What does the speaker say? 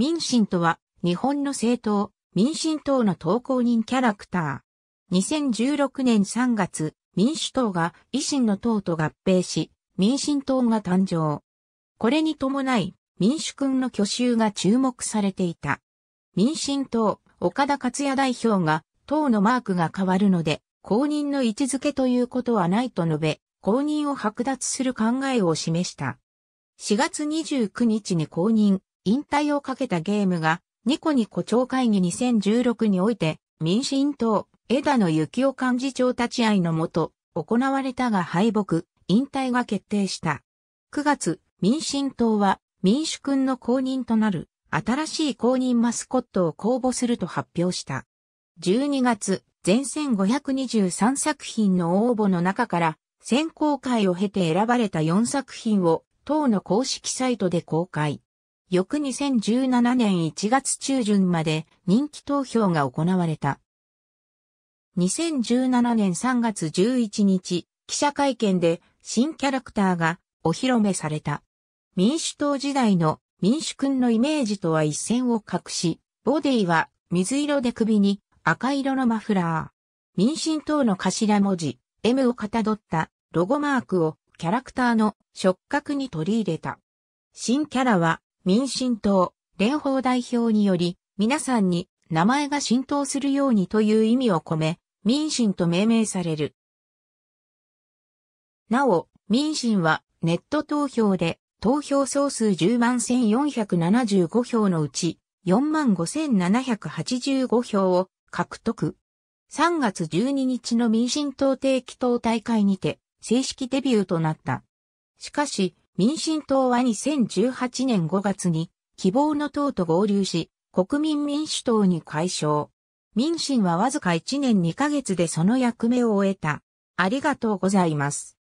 民進とは、日本の政党、民進党の投稿人キャラクター。2016年3月、民主党が維新の党と合併し、民進党が誕生。これに伴い、民主君の去就が注目されていた。民進党、岡田克也代表が、党のマークが変わるので、公認の位置づけということはないと述べ、公認を剥奪する考えを示した。4月29日に公認、引退をかけたゲームが、ニコニコ町会議2016において、民進党、枝野幸男幹事長立ち会いのもと、行われたが敗北、引退が決定した。9月、民進党は、民主君の公認となる、新しい公認マスコットを公募すると発表した。12月、全選523作品の応募の中から、選考会を経て選ばれた4作品を、党の公式サイトで公開。翌2017年1月中旬まで人気投票が行われた。2017年3月11日、記者会見で新キャラクターがお披露目された。民主党時代の民主君のイメージとは一線を画し、ボディは水色で首に赤色のマフラー。民進党の頭文字 M をかたどったロゴマークをキャラクターの触覚に取り入れた。新キャラは民進党、連邦代表により、皆さんに名前が浸透するようにという意味を込め、民進と命名される。なお、民進はネット投票で投票総数10万1475票のうち4万5785票を獲得。3月12日の民進党定期党大会にて正式デビューとなった。しかし、民進党は2018年5月に希望の党と合流し、国民民主党に解消。民進はわずか1年2ヶ月でその役目を終えた。ありがとうございます。